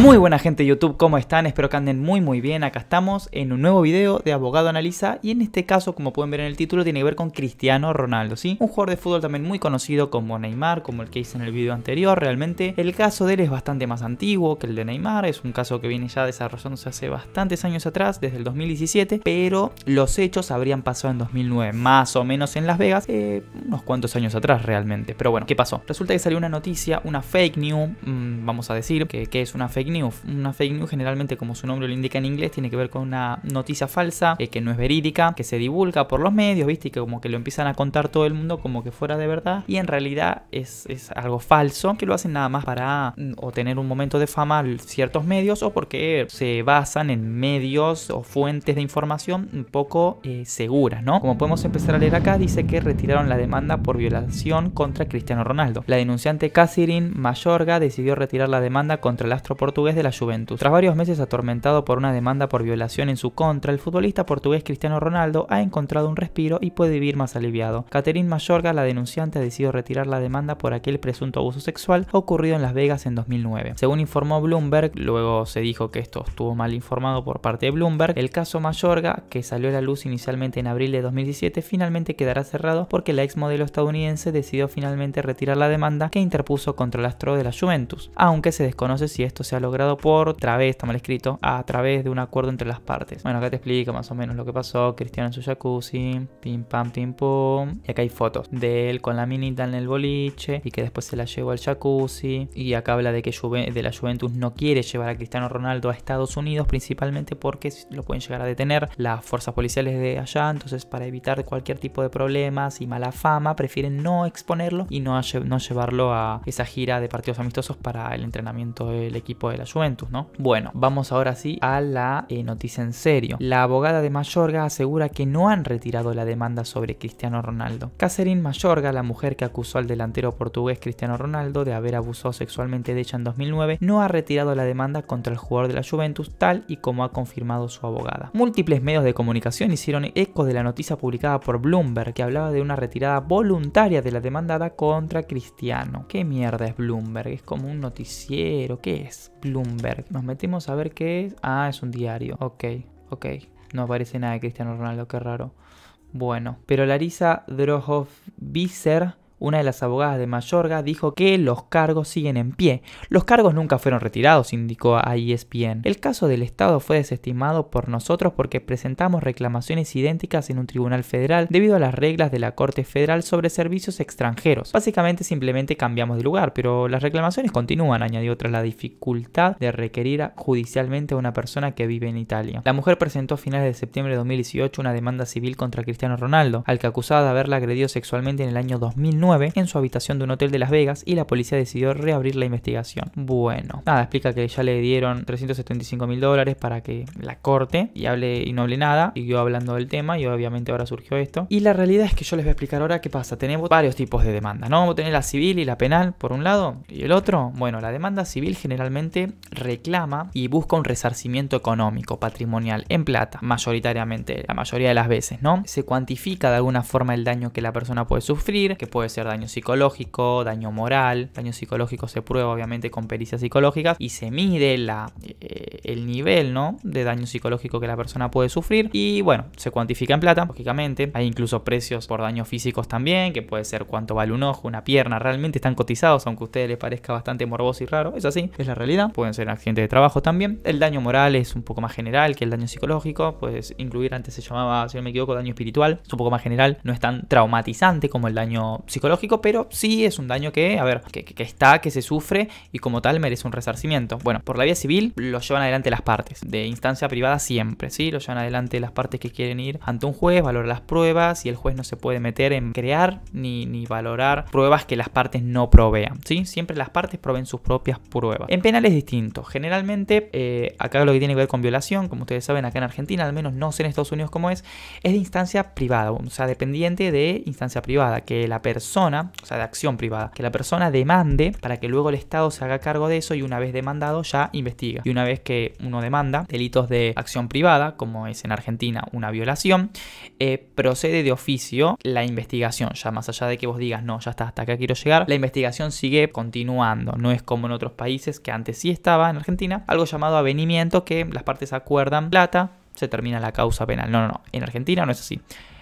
Muy buena gente de YouTube, ¿cómo están? Espero que anden muy muy bien. Acá estamos en un nuevo video de Abogado Analiza y en este caso, como pueden ver en el título, tiene que ver con Cristiano Ronaldo, ¿sí? Un jugador de fútbol también muy conocido como Neymar, como el que hice en el video anterior, realmente. El caso de él es bastante más antiguo que el de Neymar, es un caso que viene ya desarrollándose hace bastantes años atrás, desde el 2017, pero los hechos habrían pasado en 2009, más o menos en Las Vegas, eh, unos cuantos años atrás realmente. Pero bueno, ¿qué pasó? Resulta que salió una noticia, una fake news, mm, vamos a decir, que, es una fake news? news. Una fake news generalmente, como su nombre lo indica en inglés, tiene que ver con una noticia falsa, eh, que no es verídica, que se divulga por los medios, viste, y que como que lo empiezan a contar todo el mundo como que fuera de verdad. Y en realidad es, algo falso, que lo hacen nada más para mm, obtener tener un momento de fama ciertos medios o porque se basan en medios o fuentes de información un poco eh, seguras, ¿no? Como podemos empezar a leer acá, dice que retiraron la demanda por violación contra Cristiano Ronaldo. La denunciante Catherine Mayorga decidió retirar la demanda contra el astro portugués portugués de la Juventus. Tras varios meses atormentado por una demanda por violación en su contra, el futbolista portugués Cristiano Ronaldo ha encontrado un respiro y puede vivir más aliviado. Catherine Mayorga, la denunciante, ha decidido retirar la demanda por aquel presunto abuso sexual ocurrido en Las Vegas en 2009. Según informó Bloomberg, luego se dijo que esto estuvo mal informado por parte de Bloomberg, el caso Mayorga, que salió a la luz inicialmente en abril de 2017, finalmente quedará cerrado porque la ex modelo estadounidense decidió finalmente retirar la demanda que interpuso contra el astro de la Juventus, aunque se desconoce si esto se ha logrado logrado por través, está mal escrito, a través de un acuerdo entre las partes. Bueno, acá te explico más o menos lo que pasó, Cristiano en su jacuzzi, pim pam pim pum. Y acá hay fotos de él con la minita en el boliche y que después se la llevó al jacuzzi. Y acá habla de que de la Juventus no quiere llevar a Cristiano Ronaldo a Estados Unidos principalmente porque lo pueden llegar a detener las fuerzas policiales de allá, entonces para evitar cualquier tipo de problemas y mala fama prefieren no exponerlo y no, no llevarlo a esa gira de partidos amistosos para el entrenamiento del equipo de la Juventus, ¿no? Bueno, vamos ahora sí a la eh, noticia en serio. La abogada de Mayorga asegura que no han retirado la demanda sobre Cristiano Ronaldo. Catherine Mayorga, la mujer que acusó al delantero portugués Cristiano Ronaldo de haber abusado sexualmente de ella en 2009, no ha retirado la demanda contra el jugador de la Juventus tal y como ha confirmado su abogada. Múltiples medios de comunicación hicieron eco de la noticia publicada por Bloomberg que hablaba de una retirada voluntaria de la demandada contra Cristiano. ¿Qué mierda es Bloomberg? Es como un noticiero, ¿qué es? Bloomberg. Nos metimos a ver qué es. Ah, es un diario. Ok, ok. No aparece nada de Cristiano Ronaldo, qué raro. Bueno, pero Larisa bisser una de las abogadas de Mayorga dijo que los cargos siguen en pie. Los cargos nunca fueron retirados, indicó a ESPN. El caso del Estado fue desestimado por nosotros porque presentamos reclamaciones idénticas en un tribunal federal debido a las reglas de la Corte Federal sobre servicios extranjeros. Básicamente simplemente cambiamos de lugar, pero las reclamaciones continúan, añadió tras la dificultad de requerir judicialmente a una persona que vive en Italia. La mujer presentó a finales de septiembre de 2018 una demanda civil contra Cristiano Ronaldo, al que acusaba de haberla agredido sexualmente en el año 2009 en su habitación de un hotel de Las Vegas y la policía decidió reabrir la investigación. Bueno, nada, explica que ya le dieron 375 mil dólares para que la corte y hable y no hable nada. Siguió hablando del tema y obviamente ahora surgió esto. Y la realidad es que yo les voy a explicar ahora qué pasa. Tenemos varios tipos de demandas, ¿no? Vamos a tener la civil y la penal por un lado y el otro. Bueno, la demanda civil generalmente reclama y busca un resarcimiento económico, patrimonial, en plata, mayoritariamente, la mayoría de las veces, ¿no? Se cuantifica de alguna forma el daño que la persona puede sufrir, que puede ser daño psicológico, daño moral. Daño psicológico se prueba obviamente con pericias psicológicas y se mide la, eh, el nivel ¿no? de daño psicológico que la persona puede sufrir. Y bueno, se cuantifica en plata, lógicamente. Hay incluso precios por daños físicos también, que puede ser cuánto vale un ojo, una pierna. Realmente están cotizados, aunque a ustedes les parezca bastante morboso y raro. Es así, es la realidad. Pueden ser accidentes de trabajo también. El daño moral es un poco más general que el daño psicológico. Puedes incluir, antes se llamaba, si no me equivoco, daño espiritual. Es un poco más general, no es tan traumatizante como el daño psicológico lógico, pero sí es un daño que, a ver, que, está, que se sufre y como tal merece un resarcimiento. Bueno, por la vía civil lo llevan adelante las partes, de instancia privada siempre, ¿sí? Lo llevan adelante las partes que quieren ir ante un juez, valorar las pruebas y el juez no se puede meter en crear ni, ni valorar pruebas que las partes no provean, ¿sí? Siempre las partes proveen sus propias pruebas. En penal es distinto, generalmente eh, acá lo que tiene que ver con violación, como ustedes saben acá en Argentina, al menos no sé en Estados Unidos cómo es, es de instancia privada, o sea, dependiente de instancia privada, que la persona o sea, de acción privada, que la persona demande para que luego el Estado se haga cargo de eso y una vez demandado ya investiga. Y una vez que uno demanda delitos de acción privada, como es en Argentina una violación, eh, procede de oficio la investigación. Ya más allá de que vos digas, no, ya está, hasta acá quiero llegar, la investigación sigue continuando. No es como en otros países que antes sí estaba en Argentina, algo llamado avenimiento que las partes acuerdan plata, se termina la causa penal. No, no, no, en Argentina no es así.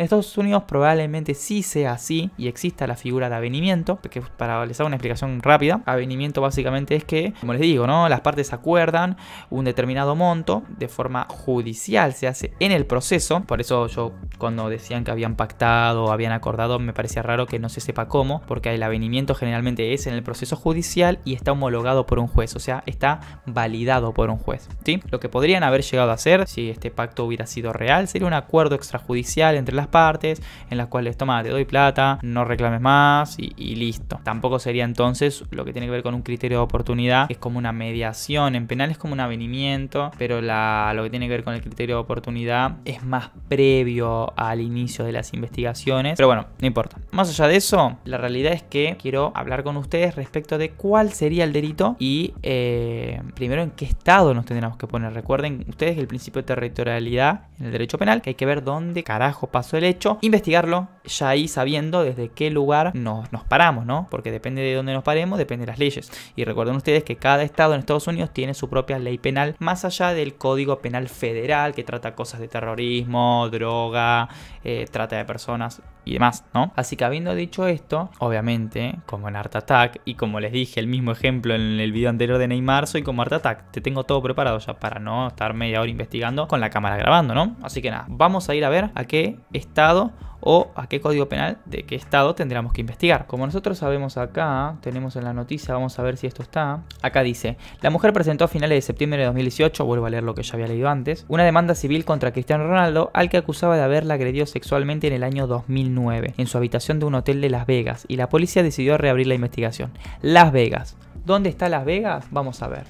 En Estados Unidos probablemente sí sea así y exista la figura de avenimiento, para les hago una explicación rápida, avenimiento básicamente es que, como les digo, ¿no? las partes acuerdan un determinado monto de forma judicial, se hace en el proceso, por eso yo cuando decían que habían pactado, habían acordado, me parecía raro que no se sepa cómo, porque el avenimiento generalmente es en el proceso judicial y está homologado por un juez, o sea, está validado por un juez. ¿sí? Lo que podrían haber llegado a hacer, si este pacto hubiera sido real, sería un acuerdo extrajudicial entre las partes en las cuales, toma, te doy plata, no reclames más y, listo. Tampoco sería entonces lo que tiene que ver con un criterio de oportunidad, es como una mediación. En penal es como un avenimiento, pero lo que tiene que ver con el criterio de oportunidad es más previo al inicio de las investigaciones. Pero bueno, no importa. Más allá de eso, la realidad es que quiero hablar con ustedes respecto de cuál sería el delito y eh, primero en qué estado nos tendríamos que poner. Recuerden ustedes el principio de territorialidad en el derecho penal, que hay que ver dónde carajo pasó hecho, investigarlo, ya ahí sabiendo desde qué lugar nos, nos paramos, ¿no? Porque depende de dónde nos paremos, depende de las leyes. Y recuerden ustedes que cada estado en Estados Unidos tiene su propia ley penal, más allá del Código Penal Federal, que trata cosas de terrorismo, droga, eh, trata de personas y demás, ¿no? Así que habiendo dicho esto, obviamente, como en Art Attack, y como les dije el mismo ejemplo en el vídeo anterior de Neymar, soy como Art Attack, te tengo todo preparado ya para no estar media hora investigando con la cámara grabando, ¿no? Así que nada, vamos a ir a ver a qué estado o a qué código penal de qué estado tendríamos que investigar. Como nosotros sabemos acá, tenemos en la noticia, vamos a ver si esto está. Acá dice, la mujer presentó a finales de septiembre de 2018, vuelvo a leer lo que ya había leído antes, una demanda civil contra Cristiano Ronaldo al que acusaba de haberla agredido sexualmente en el año 2009 en su habitación de un hotel de Las Vegas y la policía decidió reabrir la investigación. Las Vegas. ¿Dónde está Las Vegas? Vamos a ver.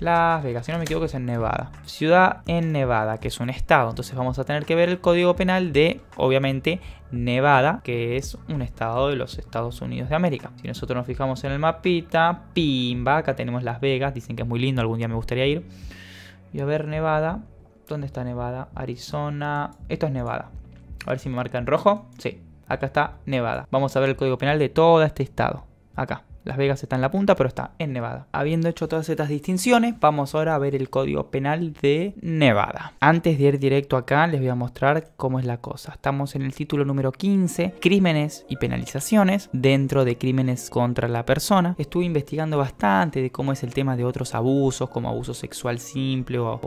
Las Vegas, si no me equivoco, es en Nevada. Ciudad en Nevada, que es un estado. Entonces vamos a tener que ver el código penal de, obviamente, Nevada, que es un estado de los Estados Unidos de América. Si nosotros nos fijamos en el mapita, pimba, acá tenemos Las Vegas, dicen que es muy lindo, algún día me gustaría ir. Y a ver, Nevada, ¿dónde está Nevada? Arizona, esto es Nevada. A ver si me marca en rojo. Sí, acá está Nevada. Vamos a ver el código penal de todo este estado. Acá. Las Vegas está en la punta, pero está en Nevada. Habiendo hecho todas estas distinciones, vamos ahora a ver el código penal de Nevada. Antes de ir directo acá, les voy a mostrar cómo es la cosa. Estamos en el título número 15, crímenes y penalizaciones dentro de crímenes contra la persona. Estuve investigando bastante de cómo es el tema de otros abusos, como abuso sexual simple o,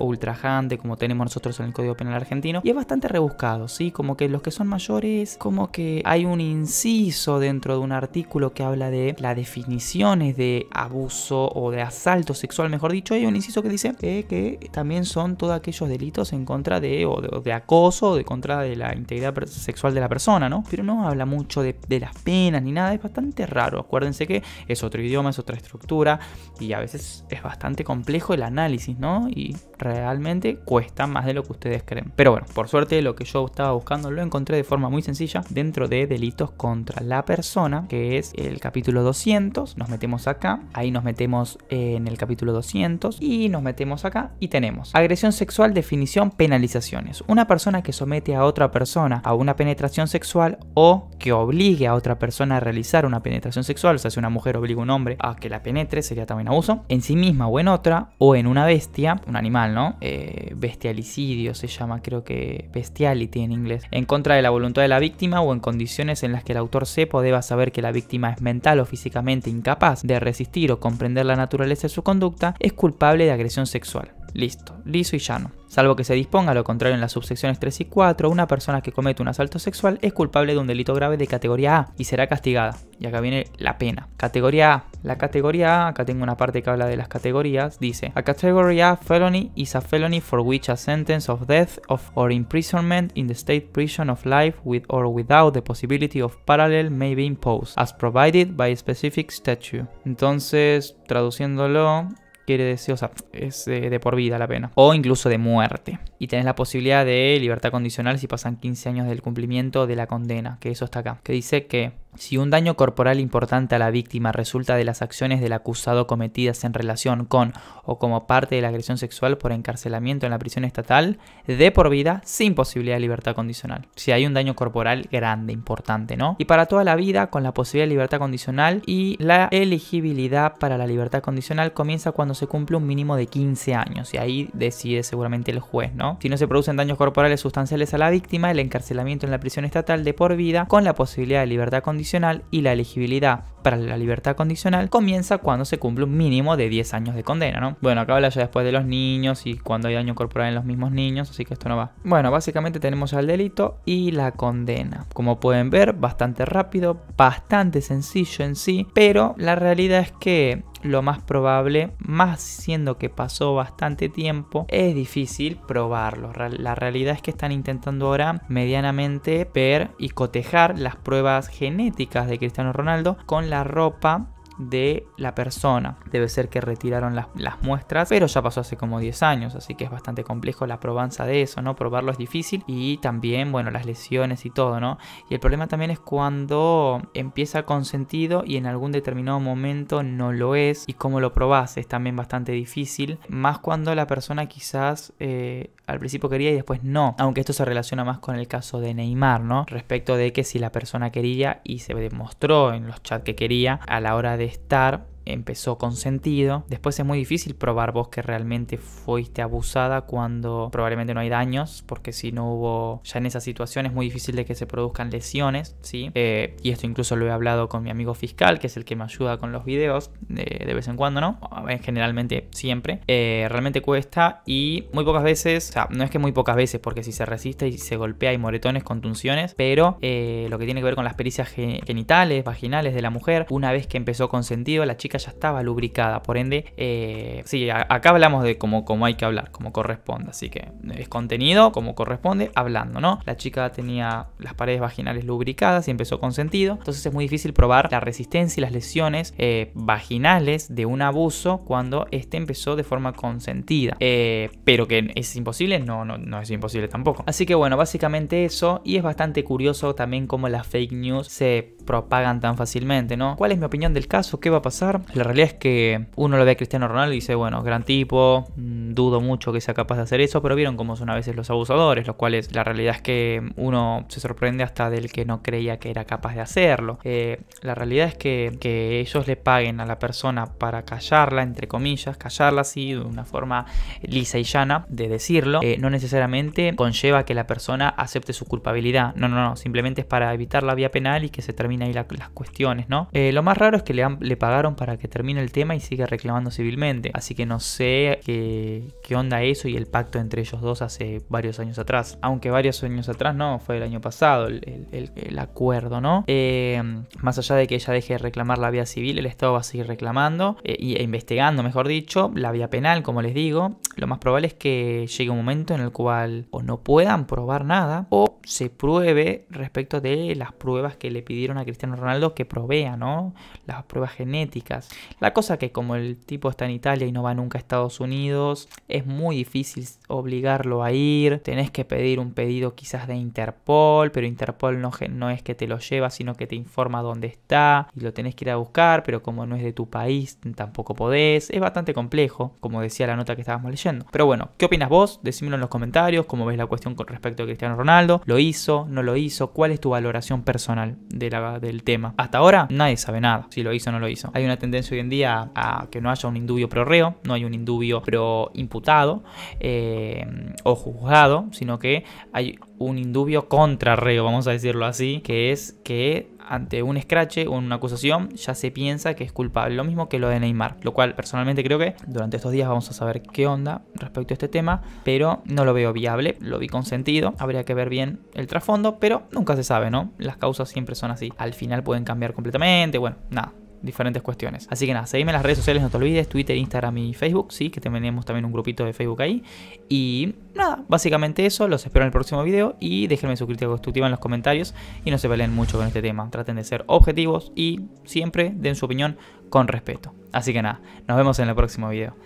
ultrajante, como tenemos nosotros en el Código Penal argentino. Y es bastante rebuscado, ¿sí? Como que los que son mayores, como que hay un inciso dentro de un artículo que habla de definiciones de abuso o de asalto sexual, mejor dicho, hay un inciso que dice eh, que, también son todos aquellos delitos en contra de, o de, acoso, o de contra de la integridad sexual de la persona, ¿no? Pero no habla mucho de las penas ni nada, es bastante raro. Acuérdense que es otro idioma, es otra estructura y a veces es bastante complejo el análisis, ¿no? Y realmente cuesta más de lo que ustedes creen. Pero bueno, por suerte lo que yo estaba buscando lo encontré de forma muy sencilla dentro de delitos contra la persona, que es el capítulo 2 200, nos metemos acá, ahí nos metemos eh, en el capítulo 200 y nos metemos acá y tenemos agresión sexual, definición, penalizaciones. Una persona que somete a otra persona a una penetración sexual o que obligue a otra persona a realizar una penetración sexual, o sea, si una mujer obliga a un hombre a que la penetre, sería también abuso, en sí misma o en otra, o en una bestia, un animal, ¿no? Eh, bestialicidio se llama, creo que bestiality en inglés, en contra de la voluntad de la víctima o en condiciones en las que el autor sepa o deba saber que la víctima es mental o física incapaz de resistir o comprender la naturaleza de su conducta es culpable de agresión sexual. Listo, liso y llano. Salvo que se disponga lo contrario en las subsecciones 3 y 4, una persona que comete un asalto sexual es culpable de un delito grave de categoría A y será castigada. Y acá viene la pena. Categoría A. La categoría A, acá tengo una parte que habla de las categorías, dice: A category A felony is a felony for which a sentence of death of or imprisonment in the state prison of life with or without the possibility of parallel may be imposed as provided by a specific statute. Entonces, traduciéndolo, quiere decir, o sea, es eh, de por vida la pena, o incluso de muerte. Y tenés la posibilidad de libertad condicional si pasan 15 años del cumplimiento de la condena, que eso está acá, que dice que si un daño corporal importante a la víctima resulta de las acciones del acusado cometidas en relación con o como parte de la agresión sexual por encarcelamiento en la prisión estatal, de por vida sin posibilidad de libertad condicional. Si hay un daño corporal grande, importante, ¿no? Y para toda la vida con la posibilidad de libertad condicional y la elegibilidad para la libertad condicional comienza cuando se cumple un mínimo de 15 años y ahí decide seguramente el juez, ¿no? Si no se producen daños corporales sustanciales a la víctima, el encarcelamiento en la prisión estatal de por vida con la posibilidad de libertad condicional y la elegibilidad para la libertad condicional comienza cuando se cumple un mínimo de 10 años de condena, ¿no? Bueno, acá habla ya después de los niños y cuando hay daño corporal en los mismos niños, así que esto no va. Bueno, básicamente tenemos ya el delito y la condena. Como pueden ver, bastante rápido, bastante sencillo en sí, pero la realidad es que lo más probable, más siendo que pasó bastante tiempo, es difícil probarlo. La realidad es que están intentando ahora medianamente ver y cotejar las pruebas genéticas de Cristiano Ronaldo con la la ropa de la persona. Debe ser que retiraron las, muestras, pero ya pasó hace como 10 años, así que es bastante complejo la probanza de eso, ¿no? Probarlo es difícil y también, bueno, las lesiones y todo, ¿no? Y el problema también es cuando empieza con sentido y en algún determinado momento no lo es y cómo lo probás es también bastante difícil, más cuando la persona quizás eh, al principio quería y después no, aunque esto se relaciona más con el caso de Neymar, ¿no? Respecto de que si la persona quería y se demostró en los chats que quería a la hora de estar empezó con sentido. Después es muy difícil probar vos que realmente fuiste abusada cuando probablemente no hay daños, porque si no hubo, ya en esa situación es muy difícil de que se produzcan lesiones, ¿sí? Eh, y esto incluso lo he hablado con mi amigo fiscal, que es el que me ayuda con los videos de, vez en cuando, ¿no? Generalmente siempre. Eh, realmente cuesta y muy pocas veces, o sea, no es que muy pocas veces, porque si se resiste y se golpea y moretones, contunciones, pero eh, lo que tiene que ver con las pericias genitales, vaginales de la mujer, una vez que empezó consentido, la chica ya estaba lubricada, por ende, eh, sí, acá hablamos de como, hay que hablar, como corresponde, así que es contenido como corresponde, hablando, ¿no? La chica tenía las paredes vaginales lubricadas y empezó con sentido, entonces es muy difícil probar la resistencia y las lesiones eh, vaginales de un abuso cuando este empezó de forma consentida, eh, pero que es imposible, no, no, no es imposible tampoco. Así que bueno, básicamente eso, y es bastante curioso también cómo las fake news se propagan tan fácilmente, ¿no? ¿Cuál es mi opinión del caso? ¿Qué va a pasar? La realidad es que uno lo ve a Cristiano Ronaldo y dice, bueno, gran tipo, mm, dudo mucho que sea capaz de hacer eso, pero vieron cómo son a veces los abusadores, los cuales la realidad es que uno se sorprende hasta del que no creía que era capaz de hacerlo. Eh, la realidad es que, ellos le paguen a la persona para callarla, entre comillas, callarla así, de una forma lisa y llana de decirlo, eh, no necesariamente conlleva que la persona acepte su culpabilidad. No, no, no, simplemente es para evitar la vía penal y que se termine ahí las cuestiones, ¿no? Eh, lo más raro es que le pagaron para que termine el tema y siga reclamando civilmente. Así que no sé qué, onda eso y el pacto entre ellos dos hace varios años atrás. Aunque varios años atrás no, fue el año pasado el, acuerdo, ¿no? Eh, más allá de que ella deje de reclamar la vía civil, el Estado va a seguir reclamando eh, e investigando, mejor dicho, la vía penal, como les digo. Lo más probable es que llegue un momento en el cual o no puedan probar nada o se pruebe respecto de las pruebas que le pidieron a Cristiano Ronaldo que provea, ¿no? Las pruebas genéticas. La cosa que como el tipo está en Italia y no va nunca a Estados Unidos, es muy difícil obligarlo a ir, tenés que pedir un pedido quizás de Interpol, pero Interpol no, es que te lo lleva, sino que te informa dónde está y lo tenés que ir a buscar, pero como no es de tu país, tampoco podés, es bastante complejo, como decía la nota que estábamos leyendo. Pero bueno, ¿qué opinas vos? Decímelo en los comentarios, cómo ves la cuestión con respecto a Cristiano Ronaldo, lo hizo, no lo hizo, cuál es tu valoración personal del tema. Hasta ahora nadie sabe nada, si lo hizo o no lo hizo. Hay una tendencia hoy en día a que no haya un indubio pro reo, no hay un indubio pro imputado eh, o juzgado, sino que hay un indubio contra reo, vamos a decirlo así, que es que ante un escrache o una acusación ya se piensa que es culpable, lo mismo que lo de Neymar, lo cual personalmente creo que durante estos días vamos a saber qué onda respecto a este tema, pero no lo veo viable, lo vi consentido, habría que ver bien el trasfondo, pero nunca se sabe, ¿no? Las causas siempre son así, al final pueden cambiar completamente, bueno, nada, diferentes cuestiones. Así que nada, seguime en las redes sociales, no te olvides, Twitter, Instagram y Facebook, sí, que tenemos también un grupito de Facebook ahí. Y nada, básicamente eso, los espero en el próximo video y déjenme su crítica constructiva en los comentarios y no se peleen mucho con este tema, traten de ser objetivos y siempre den su opinión con respeto. Así que nada, nos vemos en el próximo video.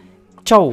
¡Chau!